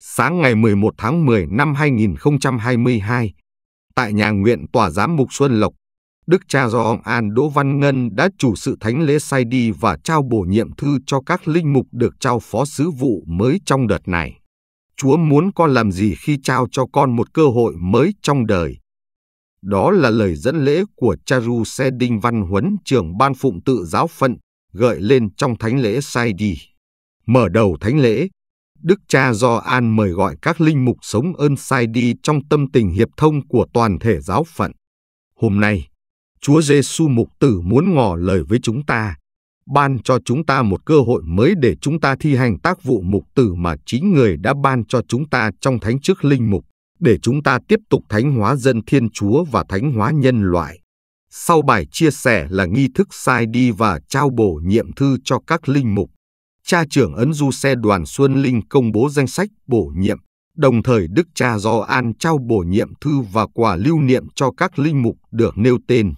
Sáng ngày 11 tháng 10 năm 2022, tại nhà nguyện tòa giám mục Xuân Lộc, Đức cha Gioan An Đỗ Văn Ngân đã chủ sự thánh lễ sai đi và trao bổ nhiệm thư cho các linh mục được trao phó sứ vụ mới trong đợt này. Chúa muốn con làm gì khi trao cho con một cơ hội mới trong đời? Đó là lời dẫn lễ của cha Ru Xe Đinh Văn Huấn trưởng ban phụng tự giáo phận gợi lên trong thánh lễ sai đi. Mở đầu thánh lễ, Đức cha Gioan mời gọi các linh mục sống ơn sai đi trong tâm tình hiệp thông của toàn thể giáo phận. Hôm nay, Chúa Giêsu mục tử muốn ngỏ lời với chúng ta, ban cho chúng ta một cơ hội mới để chúng ta thi hành tác vụ mục tử mà chính người đã ban cho chúng ta trong thánh chức linh mục, để chúng ta tiếp tục thánh hóa dân Thiên Chúa và thánh hóa nhân loại. Sau bài chia sẻ là nghi thức sai đi và trao bổ nhiệm thư cho các linh mục, cha trưởng ấn du xe đoàn Xuân Linh công bố danh sách bổ nhiệm, đồng thời đức cha do An trao bổ nhiệm thư và quà lưu niệm cho các linh mục được nêu tên.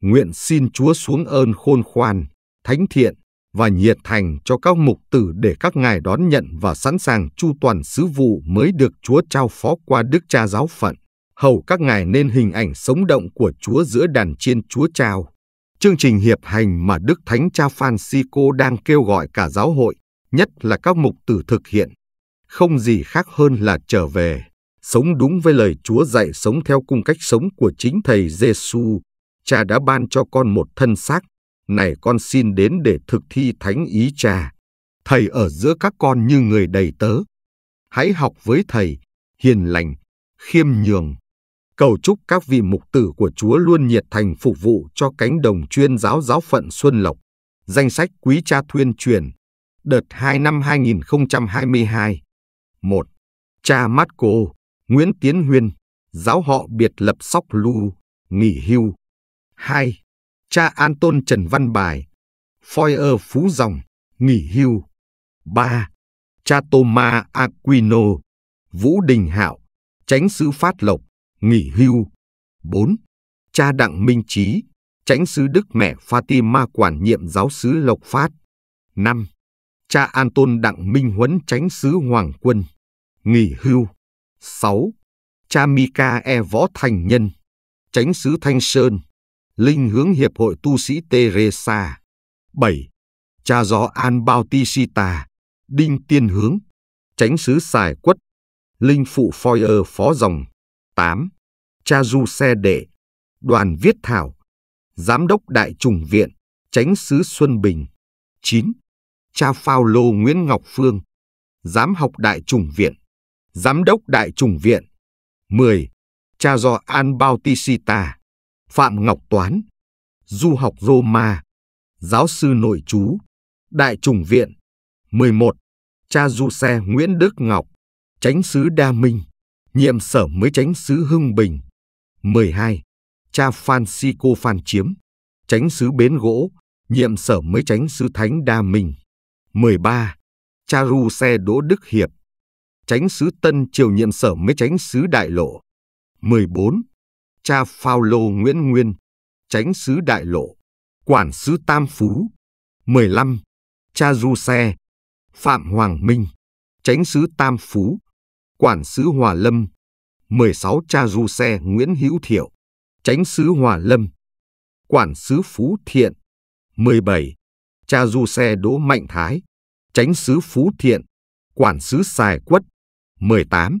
Nguyện xin Chúa xuống ơn khôn khoan, thánh thiện và nhiệt thành cho các mục tử để các ngài đón nhận và sẵn sàng chu toàn sứ vụ mới được Chúa trao phó qua đức cha giáo phận. Hầu các ngài nên hình ảnh sống động của Chúa giữa đàn chiên Chúa trao chương trình hiệp hành mà Đức Thánh Cha Francisco đang kêu gọi cả giáo hội, nhất là các mục tử thực hiện, không gì khác hơn là trở về, sống đúng với lời Chúa dạy sống theo cung cách sống của chính Thầy Giêsu. Cha đã ban cho con một thân xác, này con xin đến để thực thi thánh ý cha. Thầy ở giữa các con như người đầy tớ. Hãy học với thầy, hiền lành, khiêm nhường, Cầu chúc các vị mục tử của Chúa luôn nhiệt thành phục vụ cho cánh đồng chuyên giáo giáo phận Xuân Lộc. Danh sách quý cha thuyên truyền đợt 2 năm 2022. 1. Cha Marco, Nguyễn Tiến Huyên, giáo họ biệt lập Sóc Lu, nghỉ hưu. 2. Cha An Tôn Trần Văn Bài, phoi Foyer Phú Dòng, nghỉ hưu. 3. Cha Toma Aquino, Vũ Đình Hạo, tránh sứ Phát Lộc, nghỉ hưu. 4. Cha Đặng Minh Trí, Chánh sứ Đức Mẹ Fatima quản nhiệm giáo sứ Lộc Phát. 5. Cha An Đặng Minh Huấn Chánh sứ Hoàng Quân, nghỉ hưu. 6. Cha Mika E Võ Thành Nhân, Chánh sứ Thanh Sơn, Linh hướng Hiệp hội Tu sĩ Teresa. 7. Cha Gió An Bao Tisita, Đinh Tiên Hướng, Chánh sứ Sài Quất, Linh Phụ Foyer Phó Dòng, 8, cha Du Xe Đệ, Đoàn Viết Thảo, Giám đốc Đại Trùng Viện, Chánh Sứ Xuân Bình. 9. Cha Phao Lô Nguyễn Ngọc Phương, Giám học Đại Trùng Viện, Giám đốc Đại Trùng Viện. 10. Cha do An Bautista, Phạm Ngọc Toán, Du học Roma, Giáo sư nội chú, Đại Trùng Viện. 11. Cha Du Xe Nguyễn Đức Ngọc, Chánh Sứ Đa Minh nhiệm sở mới tránh xứ Hưng Bình. 12. Cha phan si cô Phan Chiếm, tránh xứ Bến Gỗ, nhiệm sở mới tránh xứ Thánh Đa Minh. 13. Cha Ru Xe Đỗ Đức Hiệp, tránh xứ Tân Triều nhiệm sở mới tránh xứ Đại Lộ. 14. Cha Phao Lô Nguyễn Nguyên, tránh xứ Đại Lộ, quản xứ Tam Phú. 15. Cha Du Xe, Phạm Hoàng Minh, tránh xứ Tam Phú, Quản sứ Hòa Lâm, 16 cha du xe Nguyễn Hữu Thiệu, Chánh sứ Hòa Lâm, Quản sứ Phú Thiện, 17 cha du xe Đỗ Mạnh Thái, Chánh sứ Phú Thiện, Quản sứ Sài Quất, 18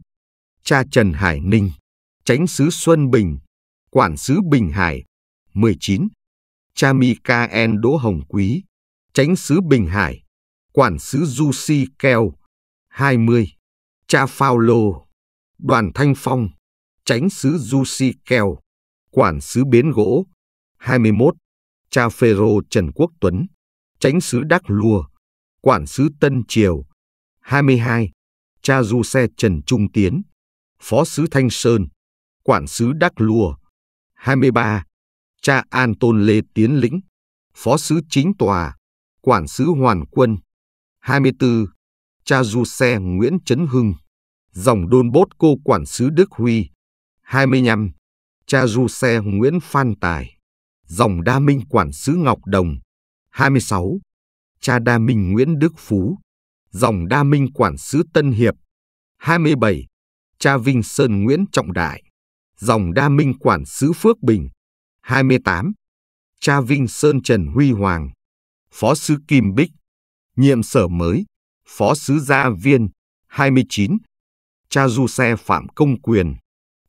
cha Trần Hải Ninh, Chánh sứ Xuân Bình, Quản sứ Bình Hải, 19 cha en Đỗ Hồng Quý, Chánh sứ Bình Hải, Quản sứ Du Si Keo, 20 cha Phao Lô, đoàn Thanh Phong, tránh sứ Du Si Kèo, quản sứ Bến Gỗ, 21, cha Phêrô Trần Quốc Tuấn, tránh sứ Đắc Lùa, quản sứ Tân Triều, 22, cha Du Xe Trần Trung Tiến, phó sứ Thanh Sơn, quản sứ Đắc Lùa, 23, cha An Tôn Lê Tiến Lĩnh, phó sứ Chính Tòa, quản sứ Hoàn Quân, 24, cha du xe Nguyễn Trấn Hưng, dòng đôn bốt cô quản sứ Đức Huy, 25, cha du xe Nguyễn Phan Tài, dòng đa minh quản sứ Ngọc Đồng, 26, cha đa minh Nguyễn Đức Phú, dòng đa minh quản sứ Tân Hiệp, 27, cha Vinh Sơn Nguyễn Trọng Đại, dòng đa minh quản sứ Phước Bình, 28, cha Vinh Sơn Trần Huy Hoàng, phó sứ Kim Bích, nhiệm sở mới, Phó Sứ Gia Viên, 29, cha du xe Phạm Công Quyền,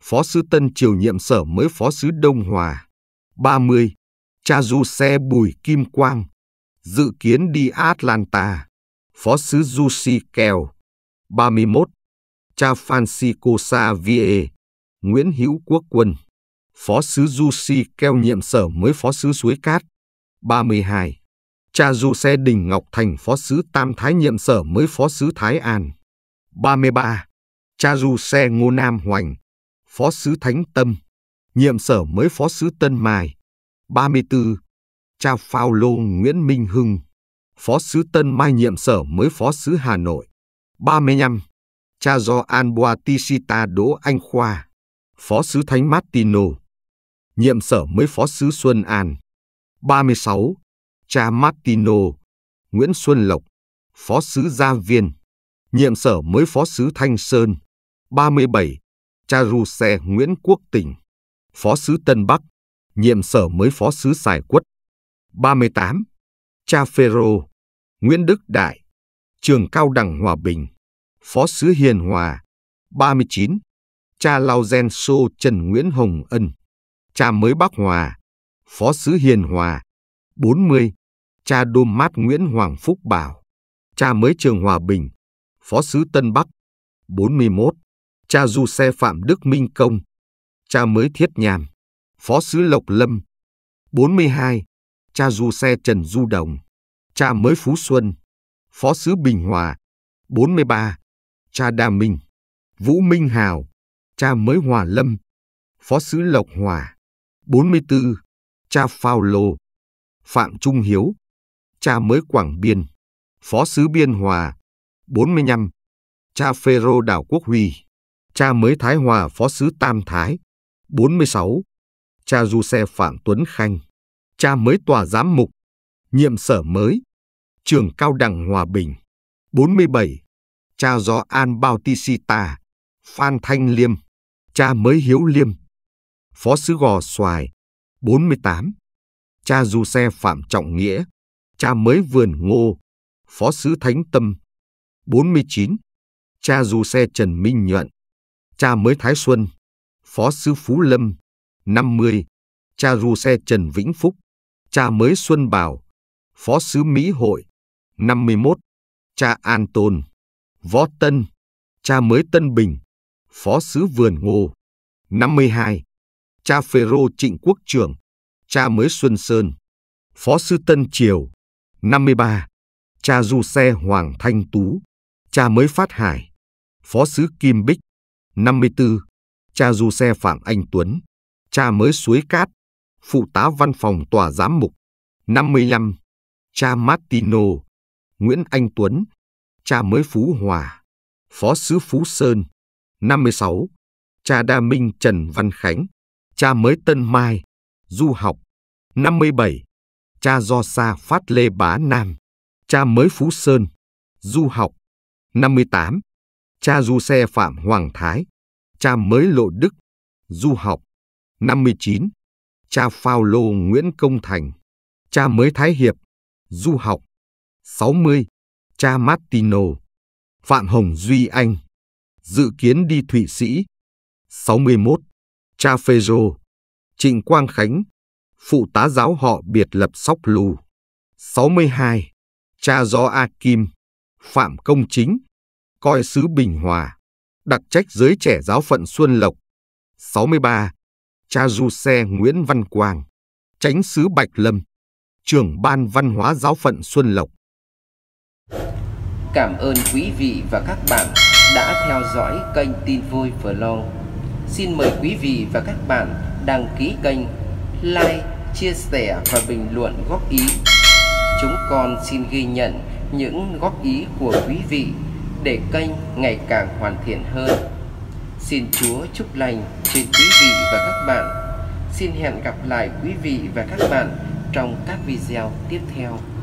Phó Sứ Tân Triều nhiệm sở mới Phó Sứ Đông Hòa, 30, cha du xe Bùi Kim Quang, dự kiến đi Atlanta, Phó Sứ Du Si Kèo, 31, cha Francisco Xavier Nguyễn Hữu Quốc Quân, Phó Sứ Du Si Kèo nhiệm sở mới Phó Sứ Suối Cát, 32 cha du xe Đình Ngọc thành phó sứ Tam Thái nhiệm sở mới phó sứ Thái An. 33. Cha du xe Ngô Nam Hoành, phó sứ Thánh Tâm, nhiệm sở mới phó sứ Tân Mai. 34. Cha Phao Lô Nguyễn Minh Hưng, phó sứ Tân Mai nhiệm sở mới phó sứ Hà Nội. 35. Cha do Anboa Tisita Đỗ Anh Khoa, phó sứ Thánh Martino, nhiệm sở mới phó sứ Xuân An. 36 cha Martino, Nguyễn Xuân Lộc, Phó sứ Gia Viên, nhiệm sở mới Phó sứ Thanh Sơn, 37, cha Ruse Nguyễn Quốc Tỉnh, Phó sứ Tân Bắc, nhiệm sở mới Phó sứ Sài Quất, 38, cha Phêrô, Nguyễn Đức Đại, trường cao đẳng Hòa Bình, Phó sứ Hiền Hòa, 39, cha Lao Gen Sô Trần Nguyễn Hồng Ân, cha mới Bắc Hòa, Phó sứ Hiền Hòa, 40, cha Đô Mát Nguyễn Hoàng Phúc Bảo, cha mới Trường Hòa Bình, Phó sứ Tân Bắc, 41, cha Du Xe Phạm Đức Minh Công, cha mới Thiết Nhàm, Phó sứ Lộc Lâm, 42, cha Du Xe Trần Du Đồng, cha mới Phú Xuân, Phó sứ Bình Hòa, 43, cha Đa Minh, Vũ Minh Hào, cha mới Hòa Lâm, Phó sứ Lộc Hòa, 44, cha Phao Lô, Phạm Trung Hiếu, cha mới Quảng Biên, Phó sứ Biên Hòa, 45, cha Phêrô Đảo Quốc Huy, cha mới Thái Hòa Phó sứ Tam Thái, 46, cha Du Xe Phạm Tuấn Khanh, cha mới Tòa Giám Mục, nhiệm sở mới, trường Cao đẳng Hòa Bình, 47, cha do An Bautista, Phan Thanh Liêm, cha mới Hiếu Liêm, Phó sứ Gò Xoài, 48 cha du xe Phạm Trọng Nghĩa, cha mới vườn ngô, phó sứ Thánh Tâm, 49, cha du xe Trần Minh Nhuận, cha mới Thái Xuân, phó sứ Phú Lâm, 50, cha du xe Trần Vĩnh Phúc, cha mới Xuân Bảo, phó sứ Mỹ Hội, 51, cha An Tôn, Võ Tân, cha mới Tân Bình, phó sứ Vườn Ngô, 52, cha Phêrô Trịnh Quốc Trưởng, cha mới Xuân Sơn, Phó Sư Tân Triều, 53, cha Du Xe Hoàng Thanh Tú, cha mới Phát Hải, Phó Sứ Kim Bích, 54, cha Du Xe Phạm Anh Tuấn, cha mới Suối Cát, Phụ tá Văn phòng Tòa Giám Mục, 55, cha Martino, Nguyễn Anh Tuấn, cha mới Phú Hòa, Phó Sứ Phú Sơn, 56, cha Đa Minh Trần Văn Khánh, cha mới Tân Mai, du học, 57. Cha do Sa Phát Lê Bá Nam, cha mới Phú Sơn, du học. 58. Cha du xe Phạm Hoàng Thái, cha mới Lộ Đức, du học. 59. Cha Phao Lô Nguyễn Công Thành, cha mới Thái Hiệp, du học. 60. Cha Martino, Phạm Hồng Duy Anh, dự kiến đi Thụy Sĩ. 61. Cha Phêrô, Trịnh Quang Khánh, phụ tá giáo họ biệt lập Sóc Lù. 62. Cha gió A Kim, Phạm Công Chính, coi sứ Bình Hòa, đặc trách giới trẻ giáo phận Xuân Lộc. 63. Cha Du Xe Nguyễn Văn Quang, tránh sứ Bạch Lâm, trưởng ban văn hóa giáo phận Xuân Lộc. Cảm ơn quý vị và các bạn đã theo dõi kênh Tin Vui Vlog. Xin mời quý vị và các bạn đăng ký kênh like, chia sẻ và bình luận góp ý. Chúng con xin ghi nhận những góp ý của quý vị để kênh ngày càng hoàn thiện hơn. Xin Chúa chúc lành trên quý vị và các bạn. Xin hẹn gặp lại quý vị và các bạn trong các video tiếp theo.